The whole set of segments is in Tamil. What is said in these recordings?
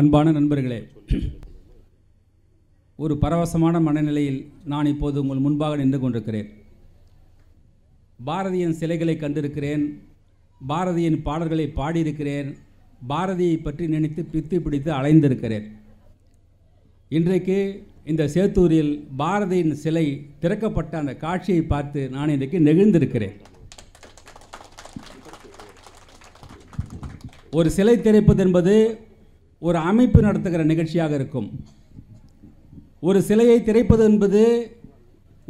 அன்பான நண்பர்களே ஒரு பரவசமான மனநிலையில் நான் இப்போது உங்கள் முன்பாக நின்று கொண்டிருக்கிறேன் பாரதியின் சிலைகளை கண்டிருக்கிறேன் பாரதியின் பாடல்களை பாடியிருக்கிறேன் பாரதியை பற்றி நினைத்து பித்து பிடித்து அலைந்திருக்கிறேன் இன்றைக்கு இந்த சேத்தூரில் பாரதியின் சிலை திறக்கப்பட்ட அந்த காட்சியை பார்த்து நான் இன்றைக்கு நெகிழ்ந்திருக்கிறேன் ஒரு சிலை திறப்பது என்பது ஒரு அமைப்பு நடத்துகிற நிகழ்ச்சியாக இருக்கும் ஒரு சிலையை திரைப்பது என்பது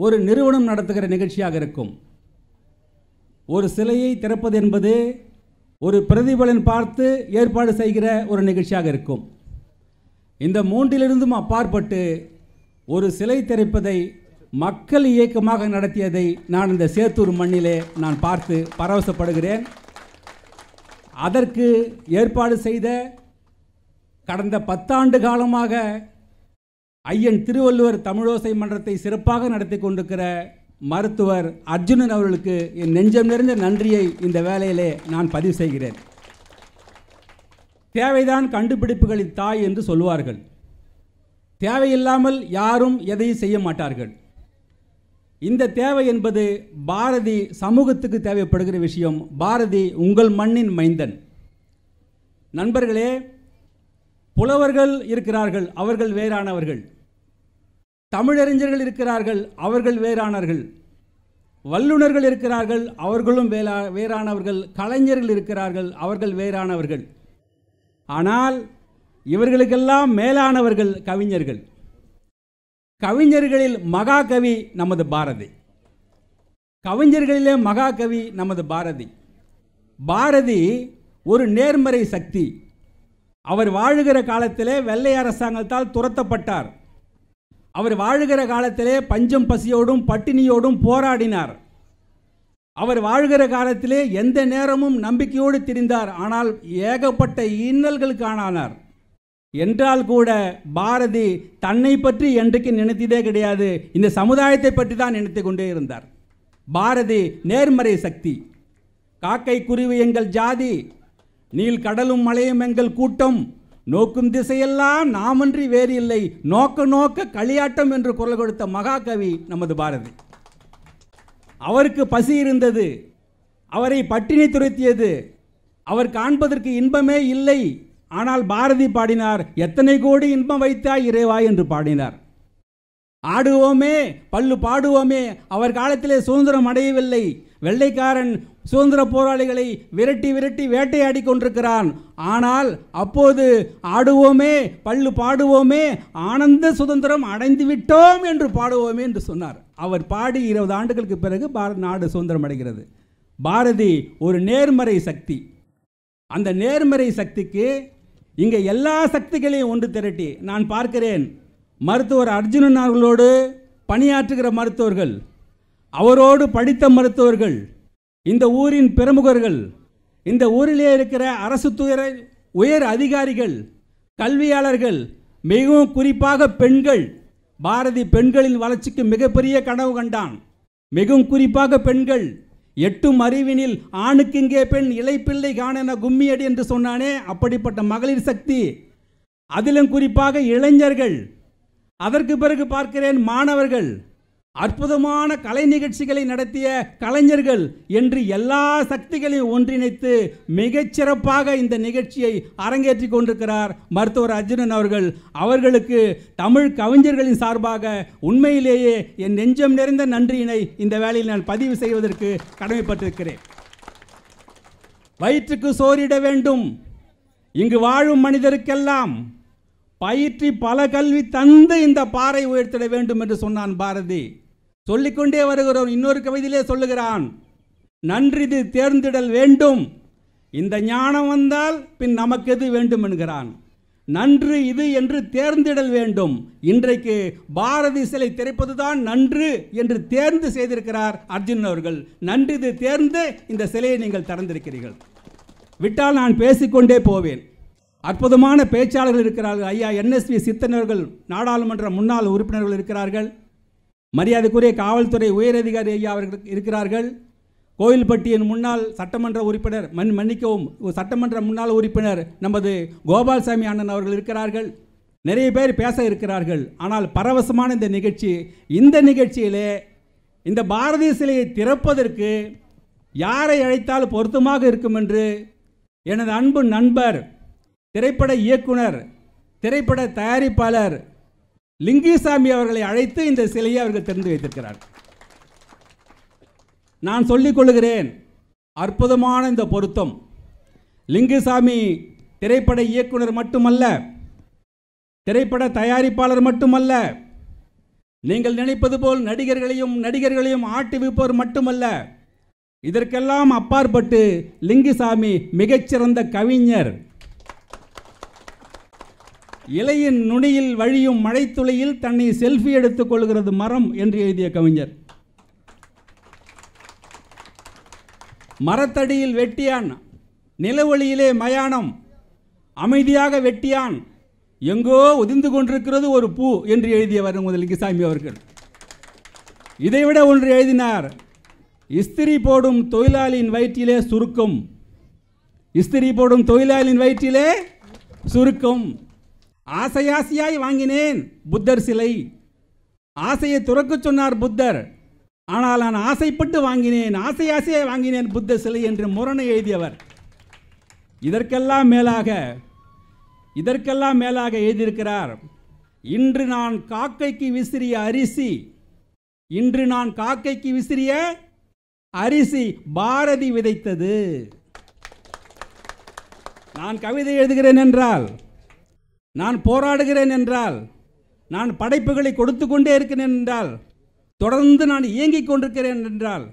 ஒரு நிறுவனம் நடத்துகிற நிகழ்ச்சியாக இருக்கும் ஒரு சிலையை திறப்பது என்பது ஒரு பிரதிபலன் பார்த்து ஏற்பாடு செய்கிற ஒரு நிகழ்ச்சியாக இருக்கும் இந்த மூன்றிலிருந்தும் அப்பாற்பட்டு ஒரு சிலை திரைப்பதை மக்கள் இயக்கமாக நடத்தியதை நான் இந்த சேத்தூர் மண்ணிலே நான் பார்த்து பரவசப்படுகிறேன் அதற்கு ஏற்பாடு செய்த கடந்த பத்தாண்டு காலமாக ஐயன் திருவள்ளுவர் தமிழோசை மன்றத்தை சிறப்பாக நடத்தி கொண்டிருக்கிற மருத்துவர் அர்ஜுனன் அவர்களுக்கு என் நெஞ்சம் நிறைந்த நன்றியை இந்த வேலையிலே நான் பதிவு செய்கிறேன் தேவைதான் கண்டுபிடிப்புகளின் தாய் என்று சொல்வார்கள் தேவையில்லாமல் யாரும் எதையும் செய்ய மாட்டார்கள் இந்த தேவை என்பது பாரதி சமூகத்துக்கு தேவைப்படுகிற விஷயம் பாரதி உங்கள் மண்ணின் மைந்தன் நண்பர்களே புலவர்கள் இருக்கிறார்கள் அவர்கள் வேறானவர்கள் தமிழறிஞர்கள் இருக்கிறார்கள் அவர்கள் வேறானார்கள் வல்லுநர்கள் இருக்கிறார்கள் அவர்களும் வேளா வேறானவர்கள் கலைஞர்கள் இருக்கிறார்கள் அவர்கள் வேறானவர்கள் ஆனால் இவர்களுக்கெல்லாம் மேலானவர்கள் கவிஞர்கள் கவிஞர்களில் மகாகவி நமது பாரதி கவிஞர்களிலே மகாகவி நமது பாரதி பாரதி ஒரு நேர்மறை சக்தி அவர் வாழுகிற காலத்திலே வெள்ளை அரசாங்கத்தால் துரத்தப்பட்டார் அவர் வாழுகிற காலத்திலே பஞ்சம் பசியோடும் பட்டினியோடும் போராடினார் அவர் வாழ்கிற காலத்திலே எந்த நேரமும் நம்பிக்கையோடு திரிந்தார் ஆனால் ஏகப்பட்ட இன்னல்களுக்கு ஆனானார் என்றால் கூட பாரதி தன்னை பற்றி என்றைக்கு நினைத்ததே கிடையாது இந்த சமுதாயத்தை பற்றி தான் நினைத்து கொண்டே இருந்தார் பாரதி நேர்மறை சக்தி காக்கை குருவி எங்கள் ஜாதி நீல் கடலும் மலையும் எங்கள் கூட்டம் நோக்கும் திசையெல்லாம் நாமன்றி வேறு இல்லை நோக்க நோக்க களியாட்டம் என்று குரல் கொடுத்த மகாகவி நமது பாரதி அவருக்கு பசி இருந்தது அவரை பட்டினி துரத்தியது அவர் காண்பதற்கு இன்பமே இல்லை ஆனால் பாரதி பாடினார் எத்தனை கோடி இன்பம் வைத்தாய் இறைவாய் என்று பாடினார் ஆடுவோமே பல்லு பாடுவோமே அவர் காலத்திலே சுதந்திரம் அடையவில்லை வெள்ளைக்காரன் சுதந்திர போராளிகளை விரட்டி விரட்டி வேட்டையாடி கொண்டிருக்கிறான் ஆனால் அப்போது ஆடுவோமே பல்லு பாடுவோமே ஆனந்த சுதந்திரம் அடைந்து விட்டோம் என்று பாடுவோமே என்று சொன்னார் அவர் பாடி இருபது ஆண்டுகளுக்கு பிறகு பாரத் நாடு சுதந்திரம் அடைகிறது பாரதி ஒரு நேர்மறை சக்தி அந்த நேர்மறை சக்திக்கு இங்கே எல்லா சக்திகளையும் ஒன்று திரட்டி நான் பார்க்கிறேன் மருத்துவர் அர்ஜுனன் அவர்களோடு பணியாற்றுகிற மருத்துவர்கள் அவரோடு படித்த மருத்துவர்கள் இந்த ஊரின் பிரமுகர்கள் இந்த ஊரிலே இருக்கிற அரசு துறை உயர் அதிகாரிகள் கல்வியாளர்கள் மிகவும் குறிப்பாக பெண்கள் பாரதி பெண்களின் வளர்ச்சிக்கு மிகப்பெரிய கனவு கண்டான் மிகவும் குறிப்பாக பெண்கள் எட்டும் அறிவினில் ஆணுக்கு இங்கே பெண் இலைப்பிள்ளை காணென கும்மியடி என்று சொன்னானே அப்படிப்பட்ட மகளிர் சக்தி அதிலும் குறிப்பாக இளைஞர்கள் அதற்கு பிறகு பார்க்கிறேன் மாணவர்கள் அற்புதமான கலை நிகழ்ச்சிகளை நடத்திய கலைஞர்கள் என்று எல்லா சக்திகளையும் ஒன்றிணைத்து மிகச்சிறப்பாக இந்த நிகழ்ச்சியை அரங்கேற்றி கொண்டிருக்கிறார் மருத்துவர் அர்ஜுனன் அவர்கள் அவர்களுக்கு தமிழ் கவிஞர்களின் சார்பாக உண்மையிலேயே என் நெஞ்சம் நிறைந்த நன்றியினை இந்த வேலையில் நான் பதிவு செய்வதற்கு கடமைப்பட்டிருக்கிறேன் வயிற்றுக்கு சோறிட வேண்டும் இங்கு வாழும் மனிதருக்கெல்லாம் பயிற்றி பல கல்வி தந்து இந்த பாறை உயர்த்திட வேண்டும் என்று சொன்னான் பாரதி சொல்லிக்கொண்டே வருகிறோம் இன்னொரு கவிதையிலே சொல்லுகிறான் நன்றிது தேர்ந்திடல் வேண்டும் இந்த ஞானம் வந்தால் பின் நமக்கு எது வேண்டும் என்கிறான் நன்று இது என்று தேர்ந்திடல் வேண்டும் இன்றைக்கு பாரதி சிலை திரைப்பதுதான் நன்று என்று தேர்ந்து செய்திருக்கிறார் அர்ஜுன் அவர்கள் நன்றிது தேர்ந்து இந்த சிலையை நீங்கள் திறந்திருக்கிறீர்கள் விட்டால் நான் பேசிக்கொண்டே போவேன் அற்புதமான பேச்சாளர்கள் இருக்கிறார்கள் ஐயா என்எஸ்வி சித்தனர்கள் நாடாளுமன்ற முன்னாள் உறுப்பினர்கள் இருக்கிறார்கள் மரியாதைக்குரிய காவல்துறை உயரதிகாரி ஐயா அவர்கள் இருக்கிறார்கள் கோயில்பட்டியின் முன்னாள் சட்டமன்ற உறுப்பினர் மண் மன்னிக்கவும் சட்டமன்ற முன்னாள் உறுப்பினர் நமது கோபால்சாமி அண்ணன் அவர்கள் இருக்கிறார்கள் நிறைய பேர் பேச இருக்கிறார்கள் ஆனால் பரவசமான இந்த நிகழ்ச்சி இந்த நிகழ்ச்சியிலே இந்த பாரதிய சிலையை திறப்பதற்கு யாரை அழைத்தால் பொருத்தமாக இருக்கும் என்று எனது அன்பு நண்பர் திரைப்பட இயக்குனர் திரைப்பட தயாரிப்பாளர் லிங்கிசாமி அவர்களை அழைத்து இந்த சிலையை அவர்கள் திறந்து வைத்திருக்கிறார் நான் சொல்லிக் கொள்கிறேன் அற்புதமான இந்த பொருத்தம் லிங்குசாமி திரைப்பட இயக்குனர் மட்டுமல்ல திரைப்பட தயாரிப்பாளர் மட்டுமல்ல நீங்கள் நினைப்பது போல் நடிகர்களையும் நடிகர்களையும் ஆட்டிவிப்போர் மட்டுமல்ல இதற்கெல்லாம் அப்பாற்பட்டு லிங்குசாமி மிகச்சிறந்த கவிஞர் இலையின் நுனியில் வழியும் மழைத்துளையில் தன்னை செல்ஃபி எடுத்துக் கொள்கிறது மரம் என்று எழுதிய கவிஞர் மரத்தடியில் வெட்டியான் நிலவொளியிலே மயானம் அமைதியாக வெட்டியான் எங்கோ உதிந்து கொண்டிருக்கிறது ஒரு பூ என்று எழுதியவர் முதல் லிங்கசாமி அவர்கள் இதைவிட ஒன்று எழுதினார் இஸ்திரி போடும் தொழிலாளியின் வயிற்றிலே சுருக்கம் இஸ்திரி போடும் தொழிலாளியின் வயிற்றிலே சுருக்கம் ஆசையாசையாய் வாங்கினேன் புத்தர் சிலை ஆசையை துறக்க சொன்னார் புத்தர் ஆனால் நான் ஆசைப்பட்டு வாங்கினேன் ஆசை ஆசையாய் வாங்கினேன் புத்த சிலை என்று முரணை எழுதியவர் இதற்கெல்லாம் மேலாக இதற்கெல்லாம் மேலாக எழுதியிருக்கிறார் இன்று நான் காக்கைக்கு விசிறிய அரிசி இன்று நான் காக்கைக்கு விசிறிய அரிசி பாரதி விதைத்தது நான் கவிதை எழுதுகிறேன் என்றால் நான் போராடுகிறேன் என்றால் நான் படைப்புகளை கொடுத்து கொண்டே இருக்கிறேன் என்றால் தொடர்ந்து நான் இயங்கிக் கொண்டிருக்கிறேன் என்றால்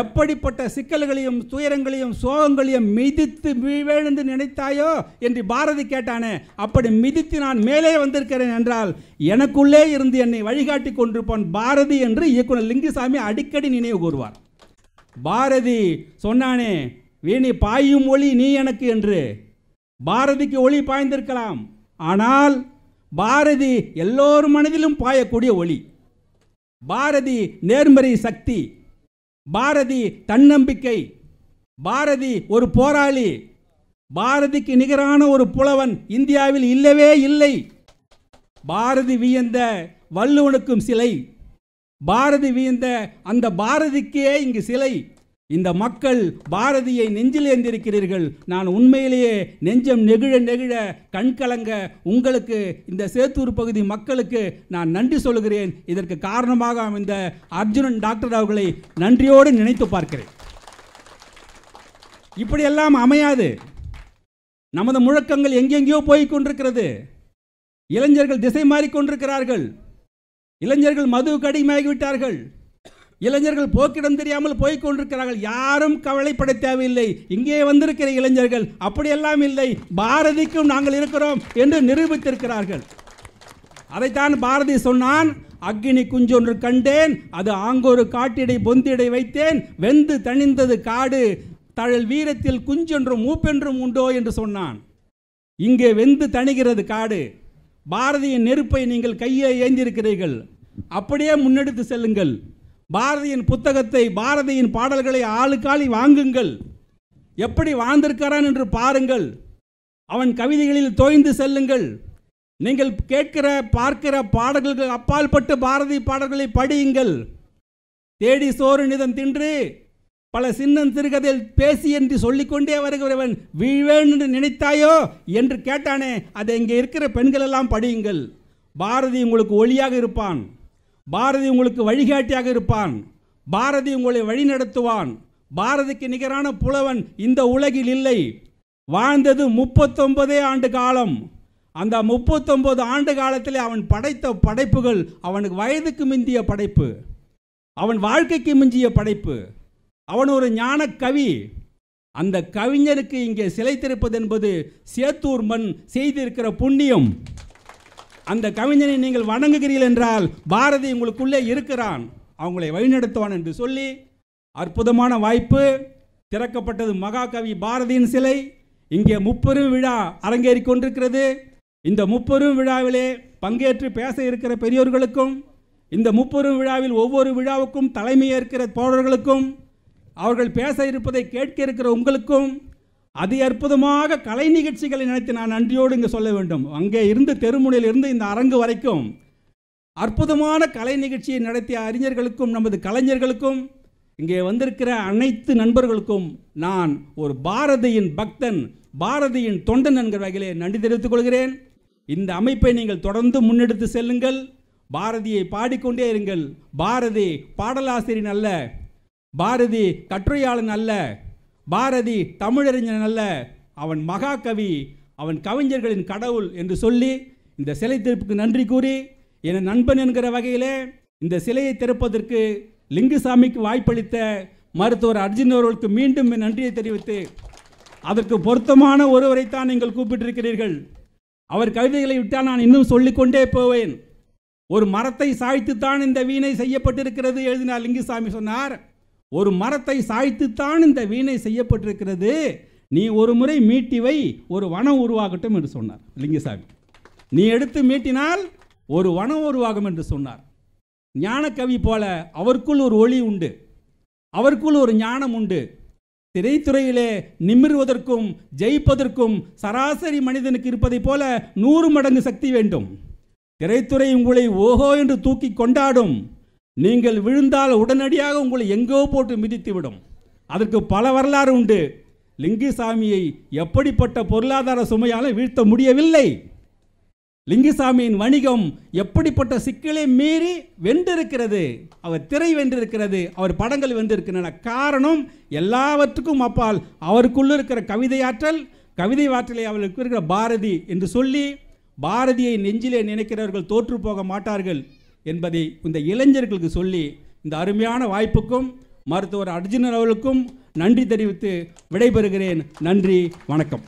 எப்படிப்பட்ட சிக்கல்களையும் துயரங்களையும் சோகங்களையும் மிதித்து வீழ்ந்து நினைத்தாயோ என்று பாரதி கேட்டானே அப்படி மிதித்து நான் மேலே வந்திருக்கிறேன் என்றால் எனக்குள்ளே இருந்து என்னை வழிகாட்டி கொண்டிருப்பான் பாரதி என்று இயக்குனர் லிங்குசாமி அடிக்கடி நினைவு கூறுவார் பாரதி சொன்னானே வீணி பாயும் ஒளி நீ எனக்கு என்று பாரதிக்கு ஒளி பாய்ந்திருக்கலாம் ஆனால் பாரதி எல்லோர் மனதிலும் பாயக்கூடிய ஒளி பாரதி நேர்மறை சக்தி பாரதி தன்னம்பிக்கை பாரதி ஒரு போராளி பாரதிக்கு நிகரான ஒரு புலவன் இந்தியாவில் இல்லவே இல்லை பாரதி வியந்த வள்ளுவனுக்கும் சிலை பாரதி வியந்த அந்த பாரதிக்கே இங்கு சிலை இந்த மக்கள் பாரதியை நெஞ்சில் ஏந்திருக்கிறீர்கள் நான் உண்மையிலேயே நெஞ்சம் நெகிழ நெகிழ கண்கலங்க உங்களுக்கு இந்த சேத்தூர் பகுதி மக்களுக்கு நான் நன்றி சொல்கிறேன் இதற்கு காரணமாக அமைந்த அர்ஜுனன் டாக்டர் அவர்களை நன்றியோடு நினைத்து பார்க்கிறேன் இப்படியெல்லாம் அமையாது நமது முழக்கங்கள் எங்கெங்கேயோ போய் கொண்டிருக்கிறது இளைஞர்கள் திசை மாறிக்கொண்டிருக்கிறார்கள் இளைஞர்கள் மது கடிமையாகிவிட்டார்கள் இளைஞர்கள் போக்கிடம் தெரியாமல் போய் கொண்டிருக்கிறார்கள் யாரும் கவலைப்பட தேவையில்லை இங்கே வந்திருக்கிற இளைஞர்கள் அப்படியெல்லாம் இல்லை பாரதிக்கும் நாங்கள் இருக்கிறோம் என்று நிரூபித்திருக்கிறார்கள் அதைத்தான் பாரதி சொன்னான் அக்னி குஞ்சொன்று கண்டேன் அது ஆங்கொரு காட்டிடை பொந்திடை வைத்தேன் வெந்து தணிந்தது காடு தழல் வீரத்தில் குஞ்சொன்றும் மூப்பென்றும் உண்டோ என்று சொன்னான் இங்கே வெந்து தணிகிறது காடு பாரதியின் நெருப்பை நீங்கள் கையை ஏந்திருக்கிறீர்கள் அப்படியே முன்னெடுத்து செல்லுங்கள் பாரதியின் புத்தகத்தை பாரதியின் பாடல்களை ஆளுக்காலி வாங்குங்கள் எப்படி வாழ்ந்திருக்கிறான் என்று பாருங்கள் அவன் கவிதைகளில் தோய்ந்து செல்லுங்கள் நீங்கள் கேட்கிற பார்க்கிற பாடல்கள் அப்பால் பட்டு பாரதி பாடல்களை படியுங்கள் தேடி சோறு நிதம் தின்று பல சின்னம் திருகதையில் பேசி என்று சொல்லிக்கொண்டே வருகிறவன் வீழ்வேன் என்று நினைத்தாயோ என்று கேட்டானே அதை இங்கே இருக்கிற பெண்கள் எல்லாம் படியுங்கள் பாரதி உங்களுக்கு ஒளியாக இருப்பான் பாரதி உங்களுக்கு வழிகாட்டியாக இருப்பான் பாரதி உங்களை வழிநடத்துவான் பாரதிக்கு நிகரான புலவன் இந்த உலகில் இல்லை வாழ்ந்தது முப்பத்தொன்பதே ஆண்டு காலம் அந்த முப்பத்தொம்பது ஆண்டு காலத்தில் அவன் படைத்த படைப்புகள் அவனுக்கு வயதுக்கு மிந்திய படைப்பு அவன் வாழ்க்கைக்கு மிஞ்சிய படைப்பு அவன் ஒரு ஞான கவி அந்த கவிஞருக்கு இங்கே சிலைத்திருப்பது என்பது சேத்தூர் மண் செய்திருக்கிற புண்ணியம் அந்த கவிஞனை நீங்கள் வணங்குகிறீர்கள் என்றால் பாரதி உங்களுக்குள்ளே இருக்கிறான் அவங்களை வழிநடத்துவான் என்று சொல்லி அற்புதமான வாய்ப்பு திறக்கப்பட்டது மகாகவி பாரதியின் சிலை இங்கே முப்பெரும் விழா அரங்கேறி கொண்டிருக்கிறது இந்த முப்பெரும் விழாவிலே பங்கேற்று பேச இருக்கிற பெரியோர்களுக்கும் இந்த முப்பெரும் விழாவில் ஒவ்வொரு விழாவுக்கும் தலைமை ஏற்கிற தோழர்களுக்கும் அவர்கள் பேச இருப்பதை கேட்க இருக்கிற உங்களுக்கும் அது அற்புதமாக கலை நிகழ்ச்சிகளை நினைத்து நான் நன்றியோடு இங்கே சொல்ல வேண்டும் அங்கே இருந்து தெருமுனையில் இருந்து இந்த அரங்கு வரைக்கும் அற்புதமான கலை நிகழ்ச்சியை நடத்திய அறிஞர்களுக்கும் நமது கலைஞர்களுக்கும் இங்கே வந்திருக்கிற அனைத்து நண்பர்களுக்கும் நான் ஒரு பாரதியின் பக்தன் பாரதியின் தொண்டன் என்கிற வகையிலே நன்றி தெரிவித்துக் கொள்கிறேன் இந்த அமைப்பை நீங்கள் தொடர்ந்து முன்னெடுத்து செல்லுங்கள் பாரதியை பாடிக்கொண்டே இருங்கள் பாரதி பாடலாசிரியன் அல்ல பாரதி கட்டுரையாளன் அல்ல பாரதி தமிழறிஞன் அல்ல அவன் மகாகவி அவன் கவிஞர்களின் கடவுள் என்று சொல்லி இந்த சிலை திருப்புக்கு நன்றி கூறி என நண்பன் என்கிற வகையிலே இந்த சிலையை திறப்பதற்கு லிங்குசாமிக்கு வாய்ப்பளித்த மருத்துவர் அர்ஜுன் அவர்களுக்கு மீண்டும் நன்றியை தெரிவித்து அதற்கு பொருத்தமான ஒருவரைத்தான் நீங்கள் கூப்பிட்டிருக்கிறீர்கள் அவர் கவிதைகளை விட்டால் நான் இன்னும் சொல்லிக்கொண்டே போவேன் ஒரு மரத்தை சாய்த்துத்தான் இந்த வீணை செய்யப்பட்டிருக்கிறது எழுதினார் லிங்குசாமி சொன்னார் ஒரு மரத்தை சாய்த்துத்தான் இந்த வீணை செய்யப்பட்டிருக்கிறது நீ ஒரு முறை மீட்டி வை ஒரு வனம் உருவாகட்டும் என்று சொன்னார் லிங்கசாமி நீ எடுத்து மீட்டினால் ஒரு வனம் உருவாகும் என்று சொன்னார் ஞானக்கவி போல அவருக்குள் ஒரு ஒளி உண்டு அவருக்குள் ஒரு ஞானம் உண்டு திரைத்துறையிலே நிமிர்வதற்கும் ஜெயிப்பதற்கும் சராசரி மனிதனுக்கு இருப்பதைப் போல நூறு மடங்கு சக்தி வேண்டும் திரைத்துறை உங்களை ஓஹோ என்று தூக்கி கொண்டாடும் நீங்கள் விழுந்தால் உடனடியாக உங்களை எங்கோ போட்டு மிதித்துவிடும் அதற்கு பல வரலாறு உண்டு லிங்குசாமியை எப்படிப்பட்ட பொருளாதார சுமையால் வீழ்த்த முடியவில்லை லிங்குசாமியின் வணிகம் எப்படிப்பட்ட சிக்கலை மீறி வென்றிருக்கிறது அவர் திரை வென்றிருக்கிறது அவர் படங்கள் வென்றிருக்கின்றன காரணம் எல்லாவற்றுக்கும் அப்பால் அவருக்குள்ளே இருக்கிற கவிதையாற்றல் கவிதை ஆற்றலை அவர்களுக்கு இருக்கிற பாரதி என்று சொல்லி பாரதியை நெஞ்சிலே நினைக்கிறவர்கள் தோற்று போக மாட்டார்கள் என்பதை இந்த இளைஞர்களுக்கு சொல்லி இந்த அருமையான வாய்ப்புக்கும் மருத்துவர் அர்ஜுனன் அவர்களுக்கும் நன்றி தெரிவித்து விடைபெறுகிறேன் நன்றி வணக்கம்